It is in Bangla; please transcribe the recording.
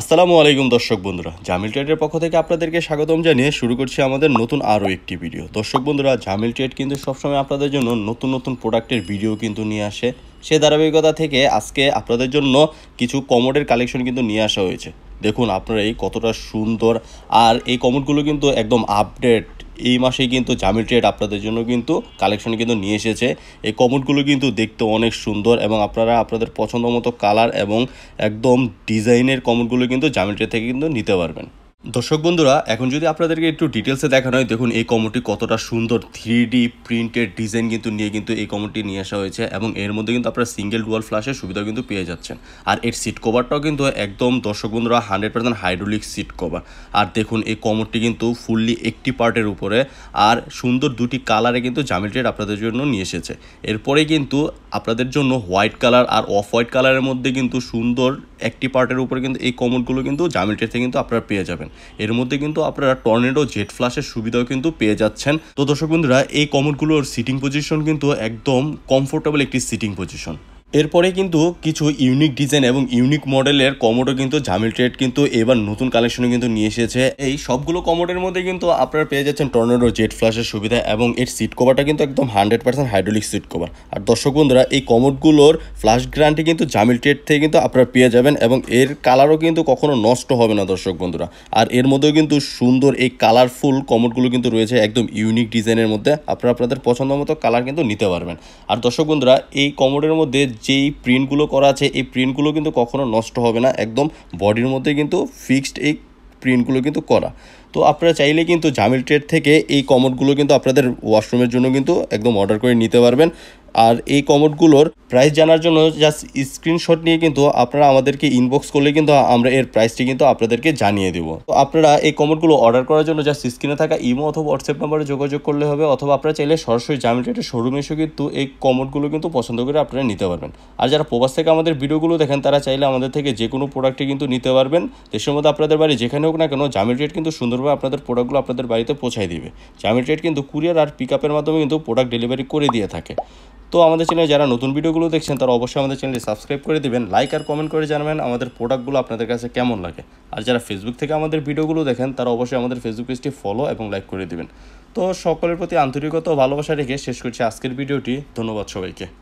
আসসালামু আলাইকুম দর্শক বন্ধুরা জামিল ট্রেডের পক্ষ থেকে আপনাদেরকে স্বাগতম জানিয়ে শুরু করছি আমাদের নতুন আরও একটি ভিডিও দর্শক বন্ধুরা জামিল ট্রেড কিন্তু সবসময় আপনাদের জন্য নতুন নতুন প্রোডাক্টের ভিডিও কিন্তু নিয়ে আসে সে ধারাবাহিকতা থেকে আজকে আপনাদের জন্য কিছু কমোডের কালেকশন কিন্তু নিয়ে আসা হয়েছে দেখুন আপনারা এই কতটা সুন্দর আর এই কমোডগুলো কিন্তু একদম আপডেট এই মাসে কিন্তু জামি ট্রেড আপনাদের জন্য কিন্তু কালেকশন কিন্তু নিয়ে এসেছে এই কমোডগুলো কিন্তু দেখতে অনেক সুন্দর এবং আপনারা আপনাদের পছন্দ মতো কালার এবং একদম ডিজাইনের কমোডগুলো কিন্তু জামি ট্রেড থেকে কিন্তু নিতে পারবেন দর্শক বন্ধুরা এখন যদি আপনাদেরকে একটু ডিটেলসে দেখানো হয় দেখুন এই কমোডটি কতটা সুন্দর থ্রি ডি প্রিন্টেড ডিজাইন কিন্তু নিয়ে কিন্তু এই কমোডটি নিয়ে আসা হয়েছে এবং এর মধ্যে কিন্তু আপনারা সিঙ্গেল ডুয়াল ফ্ল্যাশের সুবিধা কিন্তু পেয়ে যাচ্ছেন আর এর সিট কভারটাও কিন্তু একদম দর্শক বন্ধুরা hundred percent hydraulic seat cover আর দেখুন এই কমোডটি কিন্তু ফুললি একটি পার্টের উপরে আর সুন্দর দুটি কালারে কিন্তু জামিলটেড আপনাদের জন্য নিয়ে এসেছে এরপরে কিন্তু আপনাদের জন্য হোয়াইট কালার আর অফ হোয়াইট কালারের মধ্যে কিন্তু সুন্দর একটি পার্টের উপরে কিন্তু এই কমোডগুলো কিন্তু জামিলটেড থেকে কিন্তু আপনারা পেয়ে যাবেন এর মধ্যে কিন্তু আপনারা টর্নেডো জেট ফ্লাশের সুবিধাও কিন্তু পেয়ে যাচ্ছেন তো দর্শক বন্ধুরা এই কমোডগুলোর সিটিং পজিশন কিন্তু একদম কমফোর্টেবল একটি সিটিং পজিশন এরপরে কিন্তু কিছু ইউনিক ডিজাইন এবং ইউনিক মডেলের কমোডো কিন্তু ঝামিল ট্রেড কিন্তু এবার নতুন কালেকশনে কিন্তু নিয়ে এসেছে এই সবগুলো কমোডের মধ্যে কিন্তু আপনারা পেয়ে যাচ্ছেন টর্নেডো জেট ফ্ল্যাশের সুবিধা এবং এর সিট কভারটা কিন্তু একদম hundred percent hydraulic seat cover আর দর্শক বন্ধুরা এই কমোডগুলোর ফ্ল্যাশ গ্রান্টি কিন্তু ঝামিল ট্রেড থেকে কিন্তু আপনারা পেয়ে যাবেন এবং এর কালারও কিন্তু কখনো নষ্ট হবে না দর্শক বন্ধুরা আর এর মধ্যেও কিন্তু সুন্দর এই কালারফুল কমোডগুলো কিন্তু রয়েছে একদম ইউনিক ডিজাইনের মধ্যে আপনারা আপনাদের পছন্দ মতো কালার কিন্তু নিতে পারবেন আর দর্শক বন্ধুরা এই কমোডের মধ্যে যেই প্রিন্টগুলো করা আছে এই প্রিন্টগুলো কিন্তু কখনো নষ্ট হবে না একদম বডির মধ্যে কিন্তু ফিক্সড এই প্রিন্টগুলো কিন্তু করা তো আপনারা চাইলে কিন্তু জামিল ট্রেড থেকে এই কমোডগুলো কিন্তু আপনাদের ওয়াশরুমের জন্য কিন্তু একদম অর্ডার করে নিতে পারবেন আর এই কমোডগুলোর প্রাইস জানার জন্য জাস্ট স্ক্রিনশট নিয়ে কিন্তু আপনারা আমাদেরকে ইনবক্স করলে কিন্তু আমরা এর প্রাইসটি কিন্তু আপনাদেরকে জানিয়ে দেব তো আপনারা এই কমোডগুলো অর্ডার করার জন্য জাস্ট স্ক্রিনে থাকা ইমো অথবা হোয়াটসঅ্যাপ নাম্বারে যোগাযোগ করলে হবে অথবা আপনারা চাইলে সরাসরি জামিনেটের শোরুমে এসে কিন্তু এই কমোডগুলো কিন্তু পছন্দ করে আপনারা নিতে পারবেন আর যারা প্রবাস থেকে আমাদের ভিডিওগুলো দেখেন তারা চাইলে আমাদের থেকে যে কোনো প্রোডাক্টই কিন্তু নিতে পারবেন দেশের মধ্যে আপনাদের বাড়ি যেখানে হোক না কেন জামিনেট কিন্তু সুন্দরভাবে আপনাদের প্রোডাক্টগুলো আপনাদের বাড়িতে পৌঁছায় দিবে জামিনেট কিন্তু কুরিয়ার আর পিক মাধ্যমে কিন্তু প্রোডাক্ট ডেলিভারি করে দিয়ে থাকে তো আমাদের চ্যানেলে যারা নতুন ভিডিওগুলো দেখছেন তারা অবশ্যই আমাদের চ্যানেলটি সাবস্ক্রাইব করে দেবেন লাইক আর কমেন্ট করে জানাবেন আমাদের প্রোডাক্টগুলো আপনাদের কাছে কেমন লাগে আর যারা ফেসবুক থেকে আমাদের ভিডিওগুলো দেখেন তারা অবশ্যই আমাদের ফেসবুক পেজটি ফলো এবং লাইক করে দিবেন তো সকলের প্রতি আন্তরিকতা ও ভালোবাসা রেখে শেষ করছি আজকের ভিডিওটি ধন্যবাদ সবাইকে